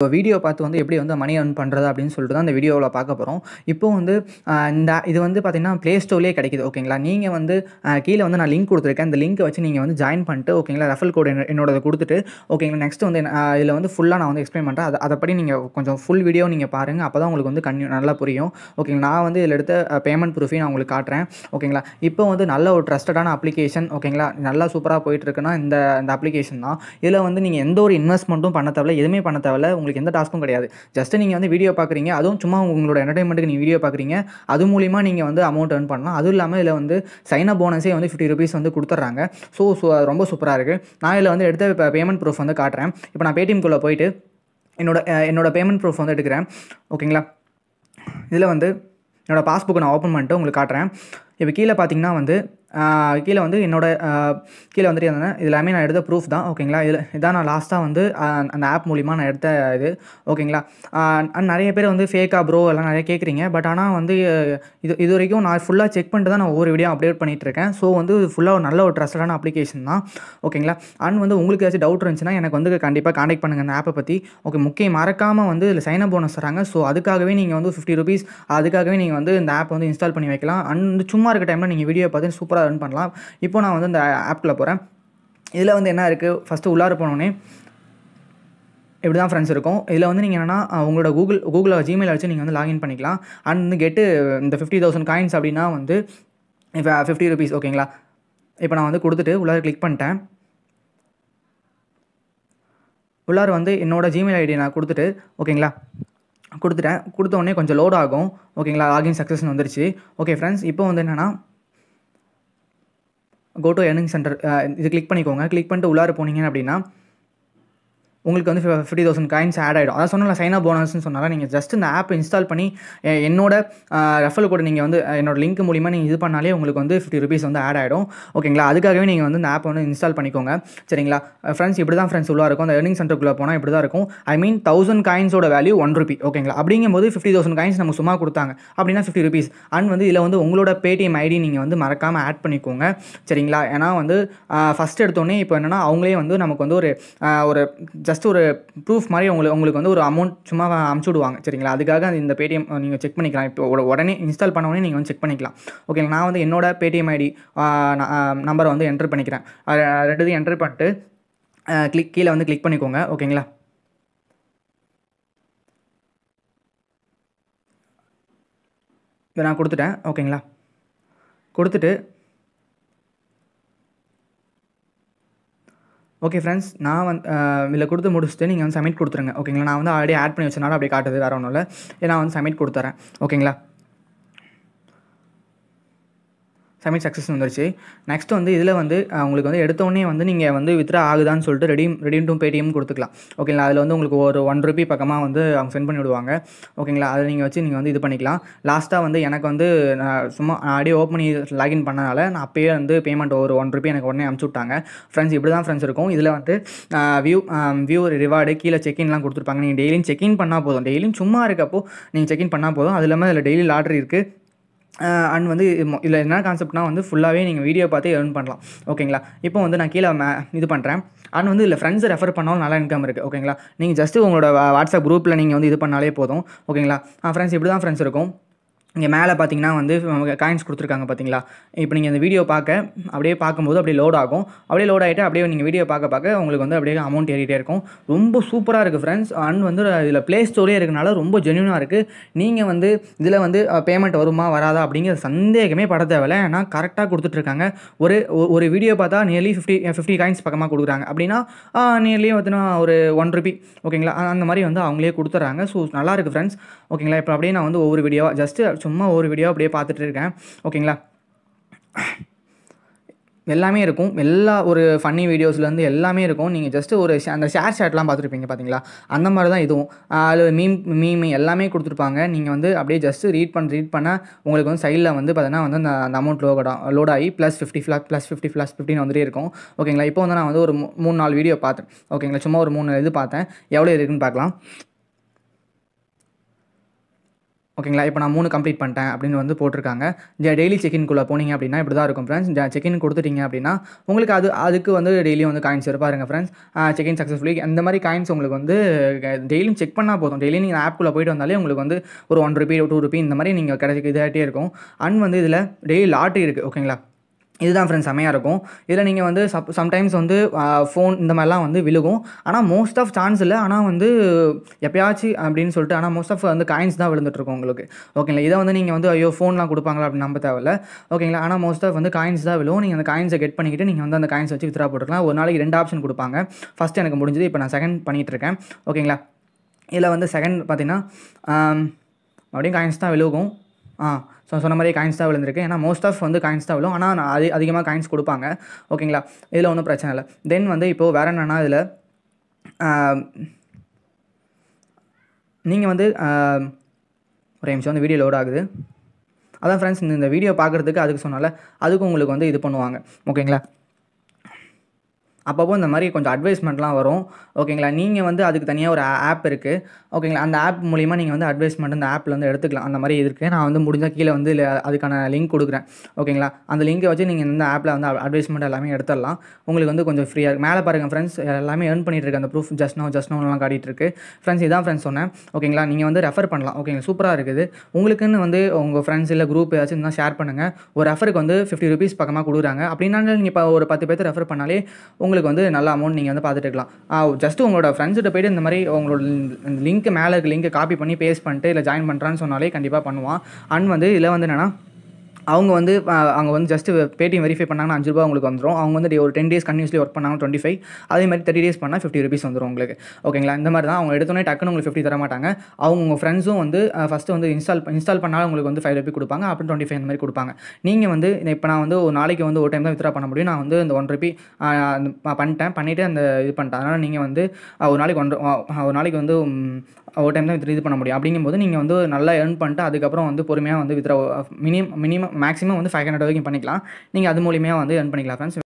இப்போ வீடியோ பார்த்து வந்து எப்படி வந்து மணி ஏர்ன் பண்ணுறது அப்படின்னு சொல்லிட்டு தான் அந்த வீடியோவில் பார்க்க போகிறோம் இப்போ வந்து இந்த இது வந்து பார்த்திங்கன்னா ப்ளே ஸ்டோர்லேயே கிடைக்கிது ஓகேங்களா நீங்கள் வந்து கீழே வந்து நான் லிங்க் கொடுத்துருக்கேன் இந்த லிங்க்கை வச்சு நீங்கள் வந்து ஜாயின் பண்ணிட்டு ஓகேங்களா ரெஃபல் கோடு என்னோட கொடுத்துட்டு ஓகேங்களா நெக்ஸ்ட் வந்து இதில் வந்து ஃபுல்லாக நான் வந்து எக்ஸ்பிளைன் பண்ணுறேன் அதை அதை படி நீங்கள் கொஞ்சம் ஃபுல் வீடியோ நீங்கள் பாருங்கள் அப்போ தான் உங்களுக்கு வந்து கன்யூ நல்லா புரியும் ஓகேங்களா நான் வந்து இதில் எடுத்த பேமெண்ட் ப்ரூஃபையும் நான் உங்களுக்கு காட்டுறேன் ஓகேங்களா இப்போ வந்து நல்ல ஒரு ட்ரஸ்டடான அப்ளிகேஷன் ஓகேங்களா நல்லா சூப்பராக போயிட்டுருக்குன்னா இந்த இந்த அப்ளிகேஷன் தான் இதில் வந்து நீங்கள் எந்த ஒரு இன்வெஸ்ட்மெண்ட்டும் பண்ண தேவையில்ல எதுவுமே பண்ண தேவையில்ல உங்களுக்கு எந்த டாஸ்க்கும் கிடையாது ஜஸ்ட் நீங்கள் வந்து வீடியோ பார்க்குறீங்க அதுவும் சும்மா உங்களோட என்டர்டைன்மெண்ட்டுக்கு நீங்கள் வீடியோ பார்க்குறீங்க அது மூலிமா நீங்கள் வந்து அமௌண்ட் ஏர்ன் பண்ணலாம் அதுவும் இல்லாமல் இதில் வந்து சைனா போனஸே வந்து ஃபிஃப்டி ருபீஸ் வந்து கொடுத்துட்றாங்க ஸோ ரொம்ப சூப்பராக இருக்குது நான் இதில் வந்து எடுத்த பேமெண்ட் ப்ரூஃப் வந்து காட்டுறேன் இப்போ நான் பேடிஎம்குள்ளே போயிட்டு என்னோட என்னோட பேமெண்ட் ப்ரூஃப் வந்து எடுக்கிறேன் ஓகேங்களா இதில் வந்து என்னோடய பாஸ்புக்கை நான் ஓப்பன் பண்ணிட்டு உங்களுக்கு காட்டுறேன் இப்போ கீழே பார்த்தீங்கன்னா வந்து கீழே வந்து என்னோடய கீழே வந்துட்டு இருந்தேன் இது எல்லாமே நான் எடுத்த ப்ரூஃப் தான் ஓகேங்களா இதில் இதான் நான் லாஸ்ட்டாக வந்து அந்த ஆப் மூலிமா நான் எடுத்த இது ஓகேங்களா நிறைய பேர் வந்து ஃபேக்கா ப்ரோ எல்லாம் நிறைய கேட்குறீங்க பட் ஆனால் வந்து இது இது வரைக்கும் நான் ஃபுல்லாக செக் பண்ணிட்டு தான் நான் ஒவ்வொரு வீடியோ அப்டேட் பண்ணிகிட்ருக்கேன் ஸோ வந்து ஃபுல்லாக ஒரு நல்ல ஒரு ட்ரஸ்டடான அப்ளிகேஷன் தான் ஓகேங்களா அண்ட் வந்து உங்களுக்கு ஏதாச்சும் டவுட் இருந்துச்சுன்னா எனக்கு வந்து கண்டிப்பாக காண்டாக்ட் பண்ணுங்கள் அந்த ஆப்பை பற்றி ஓகே முக்கியம் மறக்காமல் வந்து இதில் சைனப் போனஸ் தராங்க ஸோ அதுக்காகவே நீங்கள் வந்து ஃபிஃப்டி ருபீஸ் அதுக்காகவே நீங்கள் வந்து இந்த ஆப் வந்து இன்ஸ்டால் பண்ணி வைக்கலாம் அண்ட் சும்மா இருக்க டைமில் நீங்கள் வீடியோ பார்த்து சூப்பராக சூப்பராக ரன் பண்ணலாம் இப்போ நான் வந்து இந்த ஆப்பில் போகிறேன் இதில் வந்து என்ன இருக்குது ஃபஸ்ட்டு உள்ளார போனோடனே இப்படி தான் ஃப்ரெண்ட்ஸ் இருக்கும் இதில் வந்து நீங்கள் என்னென்னா உங்களோட கூகுள் கூகுளில் ஜிமெயில் வச்சு நீங்கள் வந்து லாகின் பண்ணிக்கலாம் அண்ட் வந்து கெட்டு இந்த ஃபிஃப்டி தௌசண்ட் காயின்ஸ் அப்படின்னா வந்து இப்போ ஃபிஃப்டி ருபீஸ் ஓகேங்களா இப்போ நான் வந்து கொடுத்துட்டு உள்ளார கிளிக் பண்ணிட்டேன் உள்ளார வந்து என்னோடய ஜிமெயில் ஐடி நான் கொடுத்துட்டு ஓகேங்களா கொடுத்துட்டேன் கொடுத்த உடனே கொஞ்சம் லோட் ஆகும் ஓகேங்களா லாகின் சக்ஸஸ்ன்னு வந்துருச்சு ஓகே ஃப்ரெண்ட்ஸ் இப்போ வந்து என்னென்னா கோ டு எர்னிங் சென்டர் இது கிளிக் பண்ணிக்கோங்க கிளிக் பண்ணிட்டு உள்ளார போனீங்க அப்படின்னா உங்களுக்கு வந்து ஃபிஃப்டி தௌசண்ட் காயின்ஸ் ஆட் ஆகிடும் அதான் சொன்னால் சைனா போனஸ்னு சொன்னால நீங்கள் ஜஸ்ட் இந்த ஆப் இன்ஸ்டால் பண்ணி என்னோட ரெஃபல் கூட நீங்கள் வந்து என்னோட லிங்க் மூலிமா நீங்கள் இது பண்ணாலே உங்களுக்கு வந்து ஃபிஃப்டி ருபீஸ் வந்து ஆட் ஆகிடும் ஓகேங்களா அதுக்காகவே நீங்கள் வந்து இந்த ஆப் வந்து இன்ஸ்டால் பண்ணிக்கோங்க சரிங்களா ஃப்ரெண்ட்ஸ் இப்படி தான் ஃப்ரெண்ட்ஸ் உள்ளாக இருக்கும் அந்த ஏர்னிங் சென்டருக்குள்ளே போனால் இப்படி தான் இருக்கும் ஐ மீன் தௌசண்ட் காயின்ஸோட வேல்யூ ஒன் ருபி ஓகேங்களா அப்படிங்கும்போது ஃபிஃப்டி தௌசண்ட் காயின்ஸ் நம்ம சும்மா கொடுத்தாங்க அப்படின்னா ஃபிஃப்டி ருபீஸ் அண்ட் வந்து இதில் வந்து உங்களோட பேடிஎம் ஐடி நீங்கள் வந்து மறக்காமல் ஆட் பண்ணிக்கோங்க சரிங்களா ஏன்னா வந்து ஃபஸ்ட் எடுத்தோடனே இப்போ என்னென்னா அவங்களே வந்து நமக்கு வந்து ஒரு ஒரு ஜஸ்ட் ஒரு ப்ரூஃப் மாதிரி உங்களுக்கு உங்களுக்கு வந்து ஒரு அமௌண்ட் சும்மா அமுச்சு விடுவாங்க சரிங்களா அதுக்காக இந்த பேடிஎம் நீங்கள் செக் பண்ணிக்கலாம் இப்போ உடனே இன்ஸ்டால் பண்ண உடனே நீங்கள் வந்து செக் பண்ணிக்கலாம் ஓகேங்களா நான் வந்து என்னோட பேடிஎம் ஐடி நம்பரை வந்து என்ட்ரு பண்ணிக்கிறேன் ரெண்டுதையும் என்ட்ரு பண்ணிட்டு கிளிக் கீழே வந்து கிளிக் பண்ணிக்கோங்க ஓகேங்களா இப்போ நான் கொடுத்துட்டேன் ஓகேங்களா கொடுத்துட்டு ஓகே ஃப்ரெண்ட்ஸ் நான் வந்து இதில் கொடுத்து முடிச்சுட்டு நீங்கள் வந்து சப்மிட் கொடுத்துருங்க ஓகேங்களா நான் வந்து ஆல்ரெடி ஆட் பண்ணி வச்சனால அப்படி காட்டுது வேறு ஒன்றும் இல்லை நான் வந்து சப்மிட் கொடுத்துறேன் ஓகேங்களா சமிட் சக்ஸஸ் வந்துருச்சு நெக்ஸ்ட் வந்து இதில் வந்து உங்களுக்கு வந்து எடுத்தோடனே வந்து நீங்கள் வந்து வித்ரா ஆகுதான்னு சொல்லிட்டு ரெடியும் ரெடியும் டூ பேடிஎம் கொடுத்துக்கலாம் ஓகேங்களா அதில் வந்து உங்களுக்கு ஒரு ஒன் ருபி பக்கமாக வந்து அவங்க சென்ட் பண்ணி விடுவாங்க ஓகேங்களா அதை நீங்கள் வச்சு நீங்கள் வந்து இது பண்ணிக்கலாம் லாஸ்ட்டாக வந்து எனக்கு வந்து நான் சும்மா நான் அப்படியே ஓப்பன் பண்ணி லாகின் பண்ணனால நான் அப்போயே வந்து பேமெண்ட் ஒரு ஒன் ருபி எனக்கு உடனே அமுச்சு விட்டாங்க ஃப்ரெண்ட்ஸ் இப்படி தான் ஃப்ரெண்ட்ஸ் இருக்கும் இதில் வந்து வியூ வியூ ரிவார்டு கீழே செக்இன்லாம் கொடுத்துருப்பாங்க நீங்கள் டெய்லியும் செக்இன் பண்ணால் போதும் டெய்லியும் சும்மா இருக்கப்போ நீங்கள் செக்இன் பண்ணால் போதும் அது இல்லாமல் அதில் டெய்லி லாட்ரி இருக்குது அண்ட் வந்து இதில் என்ன கான்செப்ட்னா வந்து ஃபுல்லாகவே நீங்கள் வீடியோ பார்த்து ஏர்ன் பண்ணலாம் ஓகேங்களா இப்போ வந்து நான் கீழே மே இது பண்ணுறேன் அண்ட் வந்து இல்லை ஃப்ரெண்ட்ஸ் ரெஃபர் பண்ணாலும் நல்லா இன்கம் இருக்குது ஓகேங்களா நீங்கள் ஜஸ்ட்டு உங்களோட வாட்ஸ்அப் குரூப்பில் நீங்கள் வந்து இது பண்ணாலே போதும் ஓகேங்களா ஃப்ரெண்ட்ஸ் இப்படி தான் ஃப்ரெண்ட்ஸ் இருக்கும் இங்கே மேலே பார்த்தீங்கன்னா வந்து காயின்ஸ் கொடுத்துருக்காங்க பார்த்தீங்களா இப்போ நீங்கள் இந்த வீடியோ பார்க்க அப்படியே பார்க்கும்போது அப்படியே லோட் ஆகும் அப்படியே லோட் ஆகிட்டு அப்படியே நீங்கள் வீடியோ பார்க்க பார்க்க உங்களுக்கு வந்து அப்படியே அமௌண்ட் ஏறிகிட்டே இருக்கும் ரொம்ப சூப்பராக இருக்குது ஃப்ரெண்ட்ஸ் அண்ட் வந்து இதில் ப்ளே ஸ்டோரே இருக்கனால ரொம்ப ஜென்யூனாக இருக்குது நீங்கள் வந்து இதில் வந்து பேமெண்ட் வருமா வராதா அப்படிங்கிற சந்தேகமே பட தேவை ஏன்னா கரெக்டாக கொடுத்துட்ருக்காங்க ஒரு ஒரு வீடியோ பார்த்தா நியர்லி ஃபிஃப்டி ஃபிஃப்டி காயின்ஸ் பக்கமாக கொடுக்குறாங்க அப்படின்னா நியர்லி பார்த்தீங்கன்னா ஒரு ஒன் ருபி ஓகேங்களா அந்த மாதிரி வந்து அவங்களே கொடுத்துட்றாங்க ஸோ நல்லா இருக்குது ஃப்ரெண்ட்ஸ் ஓகேங்களா இப்போ அப்படியே நான் வந்து ஒவ்வொரு வீடியோவாக ஜஸ்ட்டு சும்மா ஒரு வீடியோ அப்படியே பார்த்துட்டு இருக்கேன் ஓகேங்களா எல்லாமே இருக்கும் எல்லா ஒரு ஃபன்னி வீடியோஸ்லேருந்து எல்லாமே இருக்கும் நீங்கள் ஜஸ்ட்டு ஒரு அந்த ஷேர் ஷேட்லாம் பார்த்துருப்பீங்க பார்த்தீங்களா அந்த மாதிரி தான் இதுவும் அதில் மீம் மீம் எல்லாமே கொடுத்துருப்பாங்க நீங்கள் வந்து அப்படியே ஜஸ்ட்டு ரீட் பண்ண ரீட் பண்ண உங்களுக்கு வந்து சைடில் வந்து பார்த்தீங்கன்னா வந்து அந்த அந்த அமௌண்ட் லோட் லோட் ஆகி plus fifty flag plus fifty plus ஃபிஃப்டின்னு வந்துட்டு இருக்கும் ஓகேங்களா இப்போ வந்து நான் வந்து ஒரு மூணு நாலு வீடியோ பார்த்தேன் ஓகேங்களா சும்மா ஒரு மூணு இது பார்த்தேன் எவ்வளோ இருக்குன்னு பார்க்கலாம் ஓகேங்களா இப்போ நான் மூணு கம்ப்ளீட் பண்ணிட்டேன் அப்படின்னு வந்து போட்டிருக்காங்க டெய்லி செக்இன்குள்ளே போனீங்க அப்படின்னா இப்படி தான் இருக்கும் ஃப்ரெண்ட்ஸ் செக்இன் கொடுத்துட்டீங்க அப்படின்னா உங்களுக்கு அது அதுக்கு வந்து டெய்லியும் வந்து காயின்ஸ் இருப்பாருங்க ஃப்ரெண்ட்ஸ் செக்இன் சக்ஸஸ்ஃபுல்லி அந்த மாதிரி காயின்ஸ் உங்களுக்கு வந்து டெய்லியும் செக் பண்ணால் போதும் டெய்லி நீங்கள் குள்ளே போயிட்டு வந்தாலே உங்களுக்கு வந்து ஒரு ஒன் ருபி டூ ருபி இந்த மாதிரி நீங்கள் கிடைக்க இதாகிட்டே இருக்கும் அண்ட் வந்து இதில் டெய்லி லாட்ரி இருக்குது ஓகேங்களா இதுதான் ஃப்ரெண்ட்ஸ் செம்மையாக இருக்கும் இதில் நீங்கள் வந்து சப் சம்டைம்ஸ் வந்து ஃபோன் இந்த மாதிரிலாம் வந்து விழுகும் ஆனால் மோஸ்ட் ஆஃப் சான்ஸ் இல்லை ஆனால் வந்து எப்பயாச்சும் அப்படின்னு சொல்லிட்டு ஆனால் மோஸ்ட் ஆஃப் வந்து காயின்ஸ் தான் விழுந்துட்டுருக்கும் உங்களுக்கு ஓகேங்களா இதை வந்து நீங்கள் வந்து ஐயோ ஃபோன்லாம் கொடுப்பாங்களா அப்படின்னு நம்ப தேவையில்ல ஓகேங்களா ஆனால் மோஸ்ட் ஆஃப் வந்து காயின்ஸ் தான் விழுவும் நீங்கள் அந்த காயின்ஸை கெட் பண்ணிக்கிட்டு நீங்கள் வந்து அந்த காயின்ஸ் வச்சு வித்ரா போட்டுருக்கலாம் ஒரு நாளைக்கு ரெண்டு ஆப்ஷன் கொடுப்பாங்க ஃபஸ்ட் எனக்கு முடிஞ்சது இப்போ நான் செகண்ட் பண்ணிகிட்ருக்கேன் ஓகேங்களா இதில் வந்து செகண்ட் பார்த்தீங்கன்னா மறுபடியும் காயின்ஸ் தான் விழுகும் ஆ ஸோ சொன்ன மாதிரி காயின்ஸ் தான் விழுந்திருக்கு ஏன்னா மோஸ்ட் ஆஃப் வந்து காயின்ஸ் தான் விழும் ஆனால் அது அதிகமாக காயின்ஸ் கொடுப்பாங்க ஓகேங்களா இதில் ஒன்றும் பிரச்சனை இல்லை தென் வந்து இப்போது வேறு என்னென்னா இதில் நீங்கள் வந்து ஒரு நிமிஷம் வந்து வீடியோ லோட் ஆகுது அதான் ஃப்ரெண்ட்ஸ் இந்த வீடியோ பார்க்குறதுக்கு அதுக்கு சொன்னால அதுக்கு உங்களுக்கு வந்து இது பண்ணுவாங்க ஓகேங்களா அப்பப்போ இந்த மாதிரி கொஞ்சம் அட்வைஸ்மெண்ட்லாம் வரும் ஓகேங்களா நீங்கள் வந்து அதுக்கு தனியாக ஒரு ஆப் இருக்குது ஓகேங்களா அந்த ஆப் மூலிமா நீங்கள் வந்து அட்வைஸ்மெண்ட் அந்த ஆப்பில் வந்து எடுத்துக்கலாம் அந்த மாதிரி இருக்குது நான் வந்து முடிஞ்சால் கீழே வந்து அதுக்கான லிங்க் கொடுக்குறேன் ஓகேங்களா அந்த லிங்கை வச்சு நீங்கள் இந்த ஆப்பில் வந்து அட்வைஸ்மெண்ட் எல்லாமே எடுத்துடலாம் உங்களுக்கு வந்து கொஞ்சம் ஃப்ரீயாக இருக்குது மேலே பாருங்கள் ஃப்ரெண்ட்ஸ் எல்லாமே ஏர்ன் பண்ணிட்டு அந்த ப்ரூஃப் ஜஸ்ட் நோ ஜஸ்ட் நோலாம் காட்டிகிட்டு இருக்கு ஃப்ரெண்ட்ஸ் இதான் ஃப்ரெண்ட்ஸ் சொன்னேன் ஓகேங்களா நீங்கள் வந்து ரெஃபர் பண்ணலாம் ஓகேங்களா சூப்பராக இருக்குது உங்களுக்குன்னு வந்து உங்கள் ஃப்ரெண்ட்ஸ் இல்லை குரூப் ஏதாச்சும் இருந்தால் ஷேர் பண்ணுங்கள் ஒரு ரெஃபருக்கு வந்து ஃபிஃப்டி ருபீஸ் பக்கமாக கொடுக்குறாங்க அப்படின்னாலும் நீங்கள் இப்போ ஒரு பத்து பேர்த்து ரெஃபர் பண்ணாலே உங்களுக்கு உங்களுக்கு வந்து நல்ல அமௌண்ட் நீங்கள் வந்து பார்த்துட்டு இருக்கலாம் ஜஸ்ட் உங்களோட ஃப்ரெண்ட்ஸ்கிட்ட போய்ட்டு இந்த மாதிரி உங்களோட லிங்க் மேலே இருக்க லிங்க்கை காப்பி பண்ணி பேஸ்ட் பண்ணிட்டு இல்லை ஜாயின் பண்ணுறான்னு சொன்னாலே கண்டிப்பாக பண்ணுவான் அண்ட் வந்து இதில் வந்து என்னென்னா அவங்க வந்து அவங்க வந்து ஜஸ்ட்டு பேடிஎம் வெரிஃபை பண்ணாங்கன்னா அஞ்சு ரூபா உங்களுக்கு வந்துடும் அவங்க வந்து ஒரு டென் டேஸ் கண்டினியூஸ்லி ஒர்க் பண்ணாங்க டுவெண்ட்டி ஃபைவ் அதே மாதிரி தேர்ட்டி டேஸ் பண்ணால் ஃபிஃப்டி ருபீஸ் வந்துடும் உங்களுக்கு ஓகேங்களா இந்த மாதிரி தான் அவங்க எடுத்தோடனே டக்குன்னு உங்களுக்கு ஃபிஃப்டி தர மாட்டாங்க அவங்க உங்கள் ஃப்ரெண்ட்ஸும் வந்து ஃபஸ்ட்டு வந்து இன்ஸ்டால் இன்ஸ்டால் பண்ணாலும் உங்களுக்கு வந்து ஃபைவ் ருபி கொடுப்பாங்க அப்புறம் டுவெண்ட்டி ஃபைவ் அந்த மாதிரி கொடுப்பாங்க நீங்கள் வந்து இப்போ நான் வந்து ஒரு நாளைக்கு வந்து ஒரு டைம் தான் வித்ரா பண்ண முடியும் நான் வந்து இந்த ஒன் ருபி பண்ணிட்டேன் பண்ணிவிட்டு அந்த இது பண்ணிட்டேன் அதனால் நீங்கள் வந்து ஒரு நாளைக்கு ஒன்று ஒரு நாளைக்கு வந்து ஒரு டைம் தான் இது பண்ண முடியும் அப்படிங்கும்போது நீங்கள் வந்து நல்லா ஏர்ன் பண்ணிட்டு அதுக்கப்புறம் வந்து பொறுமையாக வந்து வித்ரா மினிமம் மினிமம் மேக்ஸிமம் வந்து ஃபைவ் ஹண்ட்ரட் வரைக்கும் பண்ணிக்கலாம் நீங்கள் அது மூலியமாக வந்து ஏர்ன் பண்ணிக்கலாம் ஃப்ரெண்ட்ஸ்